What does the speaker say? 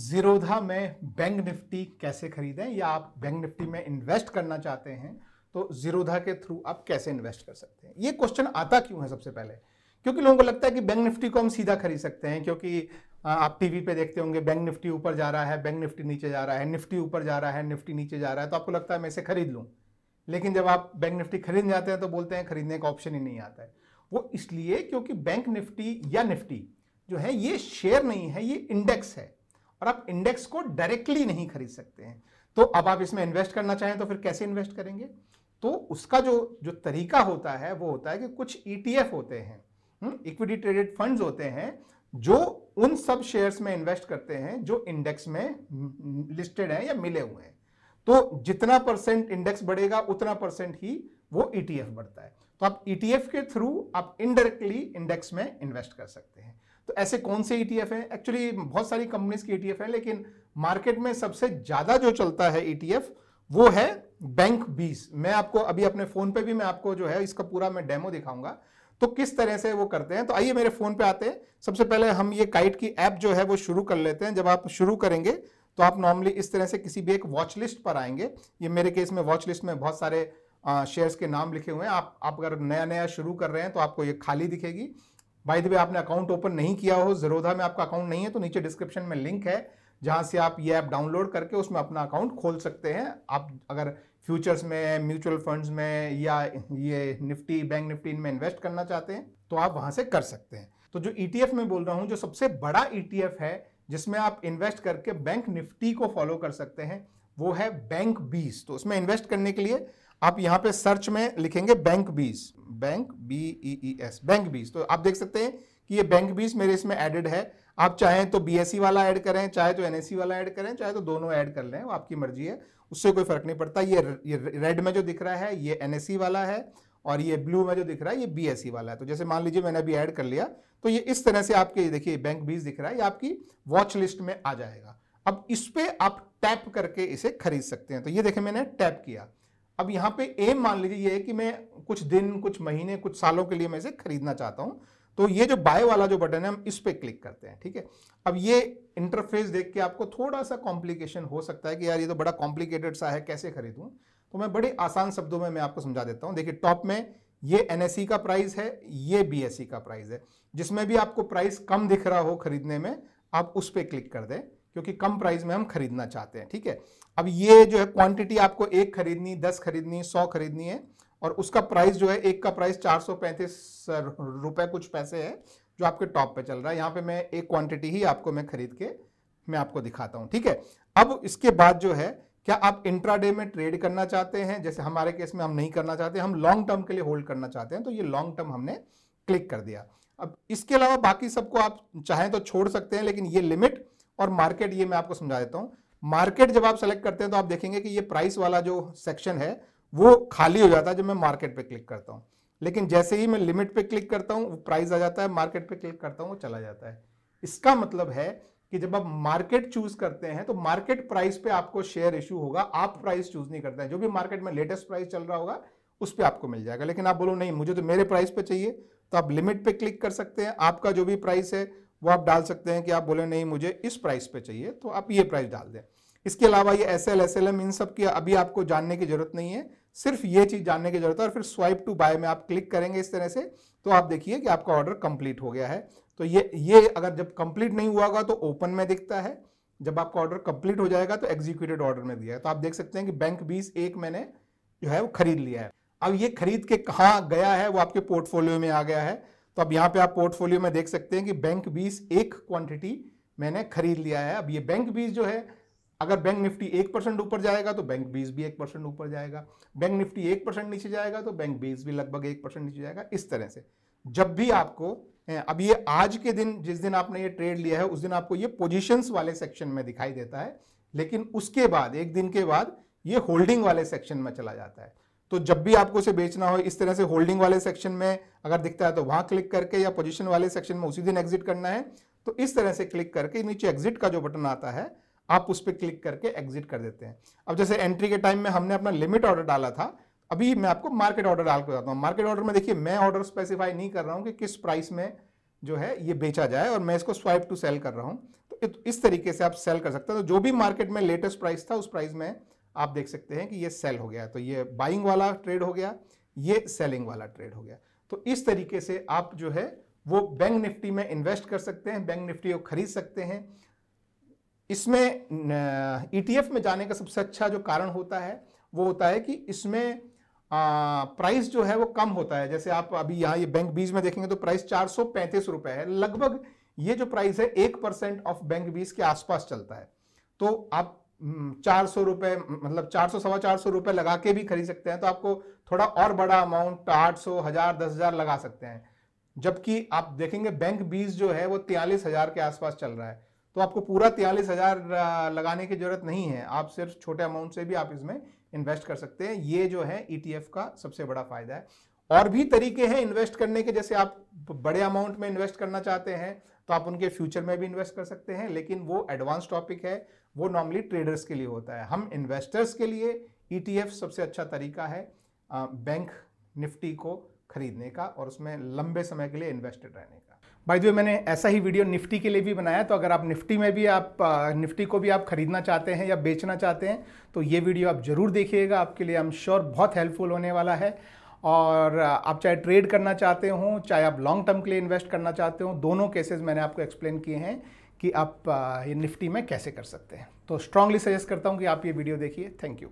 जीरोधा में bank Nifty कैसे खरीदें या आप बैंक निफ्टी में इन्वेस्ट करना चाहते हैं तो जीरोधा के थ्रू आप कैसे इन्वेस्ट कर सकते हैं ये क्वेश्चन आता क्यों है सबसे पहले क्योंकि लोगों को लगता है कि बैंक निफ्टी को हम सीधा खरीद सकते हैं क्योंकि आप टीवी पे देखते होंगे बैंक निफ्टी ऊपर जा रहा है बैंक निफ्टी नीचे जा रहा है निफ्टी ऊपर जा रहा है निफ्टी नीचे जा रहा है तो आपको लगता है मैं इसे खरीद लूँ लेकिन जब आप बैंक निफ्टी खरीद जाते हैं तो बोलते हैं खरीदने का ऑप्शन ही नहीं आता है वो इसलिए क्योंकि बैंक निफ्टी या निफ्टी जो है ये शेयर नहीं है ये इंडेक्स है और आप इंडेक्स को डायरेक्टली नहीं खरीद सकते हैं तो अब आप इसमें इन्वेस्ट करना चाहें तो फिर कैसे इन्वेस्ट करेंगे तो उसका जो जो तरीका होता है वो होता है कि कुछ ईटीएफ e होते हैं इक्विटी ट्रेडेड फंड्स होते हैं जो उन सब शेयर्स में इन्वेस्ट करते हैं जो इंडेक्स में लिस्टेड हैं या मिले हुए हैं तो जितना परसेंट इंडेक्स बढ़ेगा उतना परसेंट ही वो ईटीएफ e बढ़ता है तो आप ईटीएफ e के थ्रू आप इनडायरेक्टली इंडेक्स में इन्वेस्ट कर सकते हैं तो ऐसे कौन से ईटीएफ e हैं एक्चुअली बहुत सारी कंपनीज के ईटीएफ e हैं लेकिन मार्केट में सबसे ज़्यादा जो चलता है ईटीएफ e वो है बैंक बीस मैं आपको अभी अपने फ़ोन पे भी मैं आपको जो है इसका पूरा मैं डेमो दिखाऊंगा तो किस तरह से वो करते हैं तो आइए मेरे फ़ोन पे आते हैं सबसे पहले हम ये काइट की ऐप जो है वो शुरू कर लेते हैं जब आप शुरू करेंगे तो आप नॉर्मली इस तरह से किसी भी एक वॉच लिस्ट पर आएंगे ये मेरे केस में वॉच लिस्ट में बहुत सारे शेयर्स के नाम लिखे हुए हैं आप आप अगर नया नया शुरू कर रहे हैं तो आपको ये खाली दिखेगी बाय द वे आपने अकाउंट ओपन नहीं किया हो जरोधा में आपका अकाउंट नहीं है तो नीचे डिस्क्रिप्शन में लिंक है जहां से आप ये ऐप डाउनलोड करके उसमें अपना अकाउंट खोल सकते हैं आप अगर फ्यूचर्स में म्यूचुअल फंड्स में या ये निफ्टी बैंक निफ्टी इनमें इन्वेस्ट करना चाहते हैं तो आप वहां से कर सकते हैं तो जो ई e में बोल रहा हूँ जो सबसे बड़ा ई e है जिसमें आप इन्वेस्ट करके बैंक निफ्टी को फॉलो कर सकते हैं वो है बैंक बीस तो उसमें इन्वेस्ट करने के लिए आप यहाँ पे सर्च में लिखेंगे bank bees bank B E E S bank bees तो आप देख सकते हैं कि ये बैंक बीज मेरे इसमें एडेड है आप चाहें तो बी e वाला ऐड करें चाहे तो एन e वाला ऐड करें चाहे तो दोनों ऐड कर लें वो आपकी मर्जी है उससे कोई फर्क नहीं पड़ता ये ये रेड में जो दिख रहा है ये एन e वाला है और ये ब्लू में जो दिख रहा है ये बी वाला है तो जैसे मान लीजिए मैंने अभी ऐड कर लिया तो ये इस तरह से आपके देखिए बैंक बीज दिख रहा है ये आपकी वॉच लिस्ट में आ जाएगा अब इस पर आप टैप करके इसे खरीद सकते हैं तो ये देखें मैंने टैप किया अब यहाँ पे एम मान लीजिए ये है कि मैं कुछ दिन कुछ महीने कुछ सालों के लिए मैं इसे खरीदना चाहता हूँ तो ये जो बाय वाला जो बटन है हम इस पर क्लिक करते हैं ठीक है अब ये इंटरफेस देख के आपको थोड़ा सा कॉम्प्लिकेशन हो सकता है कि यार ये तो बड़ा कॉम्प्लिकेटेड सा है कैसे खरीदूँ तो मैं बड़े आसान शब्दों में मैं आपको समझा देता हूँ देखिए टॉप में ये एन e का प्राइस है ये बी e का प्राइस है जिसमें भी आपको प्राइस कम दिख रहा हो खरीदने में आप उस पर क्लिक कर दें क्योंकि कम प्राइस में हम खरीदना चाहते हैं ठीक है अब ये जो है क्वांटिटी आपको एक खरीदनी दस खरीदनी सौ खरीदनी है और उसका प्राइस जो है एक का प्राइस चार सौ पैंतीस रुपये कुछ पैसे है जो आपके टॉप पे चल रहा है यहाँ पे मैं एक क्वांटिटी ही आपको मैं खरीद के मैं आपको दिखाता हूँ ठीक है अब इसके बाद जो है क्या आप इंट्राडे में ट्रेड करना चाहते हैं जैसे हमारे केस में हम नहीं करना चाहते हम लॉन्ग टर्म के लिए होल्ड करना चाहते हैं तो ये लॉन्ग टर्म हमने क्लिक कर दिया अब इसके अलावा बाकी सबको आप चाहें तो छोड़ सकते हैं लेकिन ये लिमिट और मार्केट ये मैं आपको समझा देता हूँ मार्केट जब आप सेलेक्ट करते हैं तो आप देखेंगे कि ये प्राइस वाला जो सेक्शन है वो खाली हो जाता है जब मैं मार्केट पे क्लिक करता हूँ लेकिन जैसे ही मैं लिमिट पे क्लिक करता हूँ प्राइस आ जाता है मार्केट पे क्लिक करता हूँ वो चला जाता है इसका मतलब है कि जब आप मार्केट चूज करते हैं तो मार्केट प्राइस पे आपको शेयर इशू होगा आप प्राइस चूज नहीं करते हैं जो भी मार्केट में लेटेस्ट प्राइस चल रहा होगा उस पर आपको मिल जाएगा लेकिन आप बोलो नहीं मुझे तो मेरे प्राइस पे चाहिए तो आप लिमिट पे क्लिक कर सकते हैं आपका जो भी प्राइस है वो आप डाल सकते हैं कि आप बोले नहीं मुझे इस प्राइस पे चाहिए तो आप ये प्राइस डाल दें इसके अलावा ये S L S L M इन सब की अभी आपको जानने की ज़रूरत नहीं है सिर्फ ये चीज़ जानने की ज़रूरत है और फिर स्वाइप टू बाय में आप क्लिक करेंगे इस तरह से तो आप देखिए कि आपका ऑर्डर कंप्लीट हो गया है तो ये ये अगर जब कंप्लीट नहीं हुआ होगा तो ओपन में दिखता है जब आपका ऑर्डर कंप्लीट हो जाएगा तो एग्जीक्यूटेड ऑर्डर में दिया है तो आप देख सकते हैं कि बैंक बीस एक मैंने जो है वो खरीद लिया है अब ये खरीद के कहाँ गया है वो आपके पोर्टफोलियो में आ गया है तो अब यहां पे आप पोर्टफोलियो में देख सकते हैं कि बैंक बीस एक क्वांटिटी मैंने खरीद लिया है अब ये बैंक बीस जो है अगर बैंक निफ्टी एक परसेंट ऊपर जाएगा तो बैंक बीस भी एक परसेंट ऊपर जाएगा बैंक निफ्टी एक परसेंट नीचे जाएगा तो बैंक बीस भी लगभग एक परसेंट नीचे जाएगा इस तरह से जब भी आपको अब ये आज के दिन जिस दिन आपने ये ट्रेड लिया है उस दिन आपको ये पोजिशन वाले सेक्शन में दिखाई देता है लेकिन उसके बाद एक दिन के बाद ये होल्डिंग वाले सेक्शन में चला जाता है तो जब भी आपको उसे बेचना हो इस तरह से होल्डिंग वाले सेक्शन में अगर दिखता है तो वहां क्लिक करके या पोजीशन वाले सेक्शन में उसी दिन एग्जिट करना है तो इस तरह से क्लिक करके नीचे एग्जिट का जो बटन आता है आप उस पर क्लिक करके एग्जिट कर देते हैं अब जैसे एंट्री के टाइम में हमने अपना लिमिट ऑर्डर डाला था अभी मैं आपको मार्केट ऑर्डर डाल कर बताता हूँ मार्केट ऑर्डर में देखिए मैं ऑर्डर स्पेसिफाई नहीं कर रहा हूँ कि किस प्राइस में जो है ये बेचा जाए और मैं इसको स्वाइप टू सेल कर रहा हूँ तो इस तरीके से आप सेल कर सकते हैं तो जो भी मार्केट में लेटेस्ट प्राइस था उस प्राइस में आप देख सकते हैं कि ये सेल हो गया तो ये बाइंग वाला ट्रेड हो गया ये सेलिंग वाला ट्रेड हो गया तो इस तरीके से आप जो है वो बैंक निफ्टी में इन्वेस्ट कर सकते हैं बैंक निफ्टी को खरीद सकते हैं इसमें ईटीएफ e में जाने का सबसे अच्छा जो कारण होता है वो होता है कि इसमें प्राइस जो है वो कम होता है जैसे आप अभी यहाँ ये बैंक बीज में देखेंगे तो प्राइस चार सौ पैंतीस रुपए है लगभग ये जो प्राइस है एक परसेंट ऑफ बैंक बीज के आसपास चलता है तो आप हम्म, चार सौ रुपये मतलब चार सौ सवा चार सौ रुपये लगा के भी खरीद सकते हैं तो आपको थोड़ा और बड़ा अमाउंट तो आठ सौ हज़ार दस हज़ार लगा सकते हैं जबकि आप देखेंगे बैंक बीस जो है वो तियालीस हज़ार के आसपास चल रहा है तो आपको पूरा तियालीस हज़ार लगाने की ज़रूरत नहीं है आप सिर्फ छोटे अमाउंट से भी आप इसमें इन्वेस्ट कर सकते हैं ये जो है ई e का सबसे बड़ा फ़ायदा है और भी तरीके हैं इन्वेस्ट करने के जैसे आप बड़े अमाउंट में इन्वेस्ट करना चाहते हैं तो आप उनके फ्यूचर में भी इन्वेस्ट कर सकते हैं लेकिन वो एडवांस टॉपिक है वो नॉर्मली ट्रेडर्स के लिए होता है हम इन्वेस्टर्स के लिए ई e सबसे अच्छा तरीका है बैंक निफ्टी को खरीदने का और उसमें लंबे समय के लिए इन्वेस्टेड रहने का भाई द वे मैंने ऐसा ही वीडियो निफ्टी के लिए भी बनाया तो अगर आप निफ्टी में भी आप निफ्टी को भी आप खरीदना चाहते हैं या बेचना चाहते हैं तो ये वीडियो आप ज़रूर देखिएगा आपके लिए आई एम श्योर बहुत हेल्पफुल होने वाला है और आप चाहे ट्रेड करना चाहते हो चाहे आप लॉन्ग टर्म के लिए इन्वेस्ट करना चाहते हो दोनों केसेस मैंने आपको एक्सप्लेन किए हैं कि आप ये निफ्टी में कैसे कर सकते हैं तो स्ट्रांगली सजेस्ट करता हूँ कि आप ये वीडियो देखिए थैंक यू